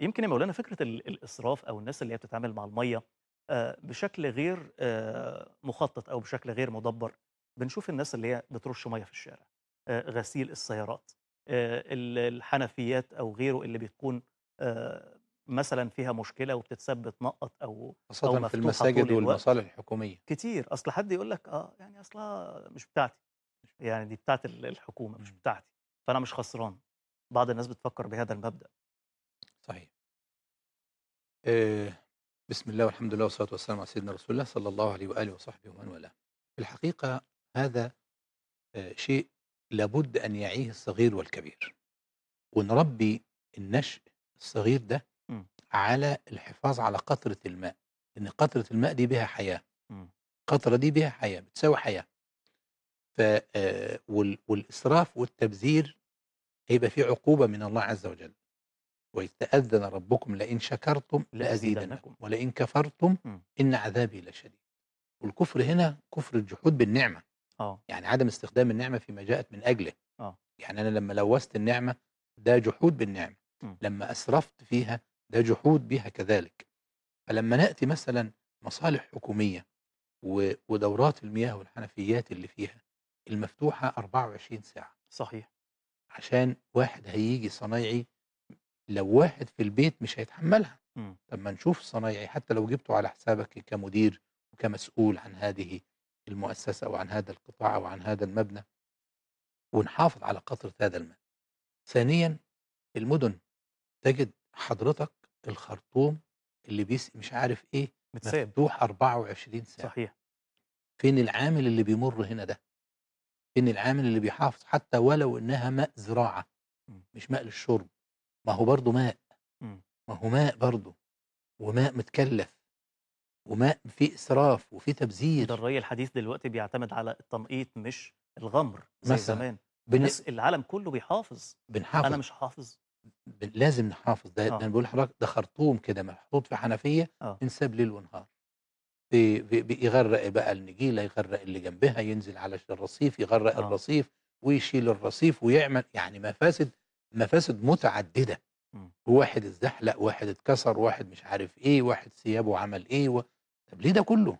يمكن يا مولانا فكره الاسراف او الناس اللي هي بتتعامل مع الميه آه، بشكل غير آه، مخطط او بشكل غير مدبر بنشوف الناس اللي هي بترش ميه في الشارع آه، غسيل السيارات الحنفيات او غيره اللي بتكون مثلا فيها مشكله وبتتثبت نقط او خاصه في المساجد والمصالح الحكوميه كتير اصل حد يقول لك اه يعني اصلها مش بتاعتي يعني دي بتاعت الحكومه مش بتاعتي فانا مش خسران بعض الناس بتفكر بهذا المبدا آه، بسم الله والحمد لله والصلاة والسلام على سيدنا رسول الله صلى الله عليه وآله وصحبه ومن والاه في الحقيقة هذا آه، شيء لابد أن يعيه الصغير والكبير ونربي النشء الصغير ده م. إمم. على الحفاظ على قطرة الماء لأن قطرة الماء دي بها حياة إمم. القطره قطرة دي بها حياة بتساوي حياة ف آه، والإسراف والتبذير هيبقى فيه عقوبة من الله عز وجل وإذ تأذن ربكم لئن شكرتم لأزيدنكم ولئن كفرتم إمم. إن عذابي لشديد والكفر هنا كفر الجحود بالنعمة أوه. يعني عدم استخدام النعمة فيما جاءت من أجله أوه. يعني أنا لما لوثت النعمة ده جحود بالنعمة م. إمم. لما أسرفت فيها ده جحود بها كذلك فلما نأتي مثلا مصالح حكومية ودورات المياه والحنفيات اللي فيها المفتوحة 24 ساعة صحيح عشان واحد هيجي صنايعي لو واحد في البيت مش هيتحملها طب ما نشوف صنايعي حتى لو جبته على حسابك كمدير وكمسؤول عن هذه المؤسسة أو عن هذا القطاع أو عن هذا المبنى ونحافظ على قطرة هذا الماء ثانيا المدن تجد حضرتك الخرطوم اللي بيس مش عارف ايه مفتوح 24 ساعة صحيح فين العامل اللي بيمر هنا ده فين العامل اللي بيحافظ حتى ولو انها ماء زراعة مش ماء للشرب ما هو برضه ماء إمم. ما هو ماء برضه وماء متكلف وماء في اسراف وفي تبذير ده الري الحديث دلوقتي بيعتمد على التنقيط مش الغمر زي مثلا زمان بن... بس العالم كله بيحافظ بنحافظ انا مش حافظ ب... لازم نحافظ ده, آه. بقول لحضرتك ده خرطوم كده محطوط في حنفيه آه. ينساب ليل ونهار بيغرق بقى النجيله يغرق اللي جنبها ينزل على الرصيف يغرق آه. الرصيف ويشيل الرصيف ويعمل يعني مفاسد مفاسد متعدده واحد اتزحلق واحد اتكسر واحد مش عارف ايه واحد ثيابه عمل ايه و... طب ليه ده كله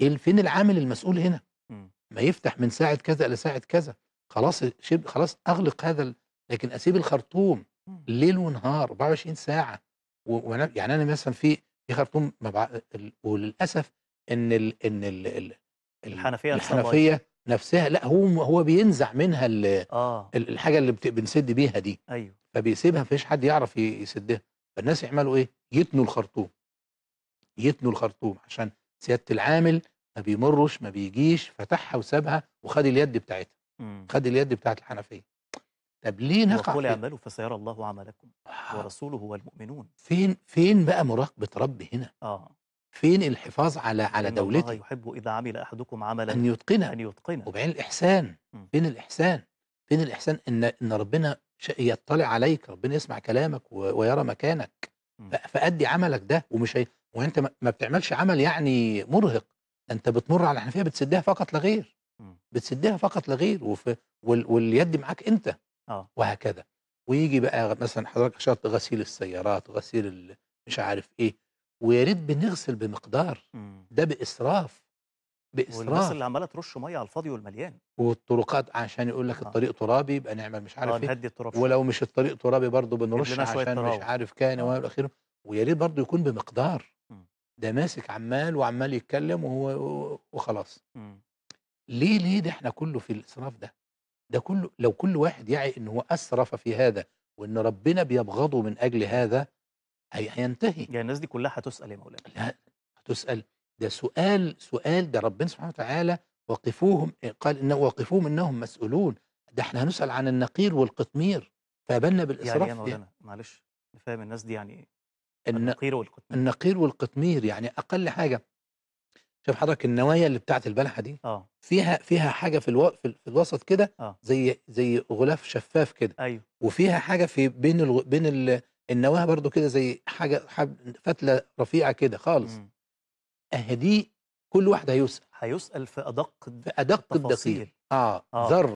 ايه فين العامل المسؤول هنا م. ما يفتح من ساعه كذا لساعه كذا خلاص شب... خلاص اغلق هذا ال... لكن اسيب الخرطوم م. ليل ونهار 24 ساعه و... و... يعني انا مثلا في في خرطوم مبع... وللاسف ان ال... ان ال... ال... الحنفيه الحنفيه نفسها لا هو هو بينزع منها آه. الحاجه اللي بنسد بيها دي ايوه فبيسيبها مفيش حد يعرف يسدها فالناس يعملوا ايه يتنوا الخرطوم يتنوا الخرطوم عشان سياده العامل ما بيمرش ما بيجيش فتحها وسابها وخد اليد بتاعتها مم. خد اليد بتاعت الحنفيه طب ليه نقع وقل اعملوا فسيرى الله عملكم آه. ورسوله والمؤمنون فين فين بقى مراقبه رب هنا اه فين الحفاظ على على دولته؟ الله يحب إذا عمل أحدكم عملا أن يتقنه أن يتقنه وبعدين الإحسان فين الإحسان فين الإحسان إن إن ربنا يطلع عليك ربنا يسمع كلامك ويرى مكانك فأدي عملك ده ومش هي... وانت ما بتعملش عمل يعني مرهق انت بتمر على الحنفيه بتسدها فقط لا غير بتسدها فقط لا غير وفي واليد معاك انت آه. وهكذا ويجي بقى مثلا حضرتك شرط غسيل السيارات غسيل مش عارف ايه ويا ريت بنغسل بمقدار ده باسراف باسراف والناس اللي عماله ترش ميه على الفاضي والمليان والطرقات عشان يقول لك الطريق ترابي يبقى نعمل مش آه، عارف ايه ولو مش الطريق ترابي برضه بنرش عشان مش عارف كان آه. والى اخره ويا ريت برضه يكون بمقدار ده ماسك عمال وعمال يتكلم وهو وخلاص ليه ليه ده احنا كله في الاسراف ده ده كله لو كل واحد يعي ان هو اسرف في هذا وان ربنا بيبغضه من اجل هذا هي هينتهي يعني الناس دي كلها هتسال يا مولانا لا هتسال ده سؤال سؤال ده ربنا سبحانه وتعالى وقفوهم قال إن وقفوهم انهم مسؤولون ده احنا هنسال عن النقير والقطمير فبلنا يعني إيه بالاسراف يعني يا مولانا معلش فاهم الناس دي يعني ايه النقير والقطمير النقير والقطمير يعني اقل حاجه شوف حضرتك النوايا اللي بتاعت البلحه دي اه فيها فيها حاجه في الو... في الوسط كده آه. زي زي غلاف شفاف كده ايوه وفيها حاجه في بين ال... بين ال... النواه برضو كده زي حاجه فتله رفيعه كده خالص إمم. اهديه كل واحد هيسال هيسال في ادق في ادق التفاصيل الدقيق اه, آه.